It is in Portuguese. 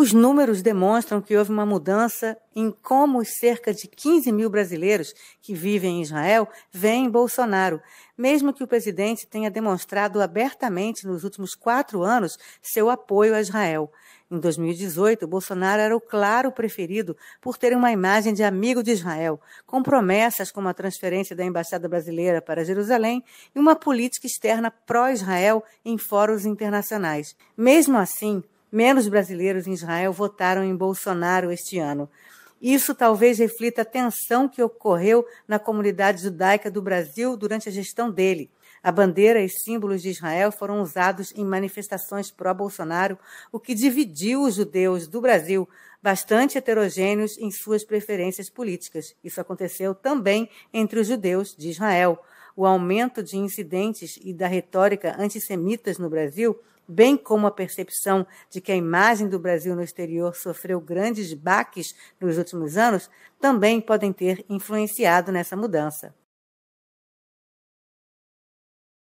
Os números demonstram que houve uma mudança em como os cerca de 15 mil brasileiros que vivem em Israel veem Bolsonaro, mesmo que o presidente tenha demonstrado abertamente nos últimos quatro anos seu apoio a Israel. Em 2018, Bolsonaro era o claro preferido por ter uma imagem de amigo de Israel, com promessas como a transferência da embaixada brasileira para Jerusalém e uma política externa pró-Israel em fóruns internacionais. Mesmo assim, menos brasileiros em Israel votaram em Bolsonaro este ano. Isso talvez reflita a tensão que ocorreu na comunidade judaica do Brasil durante a gestão dele. A bandeira e símbolos de Israel foram usados em manifestações pró-Bolsonaro, o que dividiu os judeus do Brasil, bastante heterogêneos em suas preferências políticas. Isso aconteceu também entre os judeus de Israel o aumento de incidentes e da retórica antissemitas no Brasil, bem como a percepção de que a imagem do Brasil no exterior sofreu grandes baques nos últimos anos, também podem ter influenciado nessa mudança.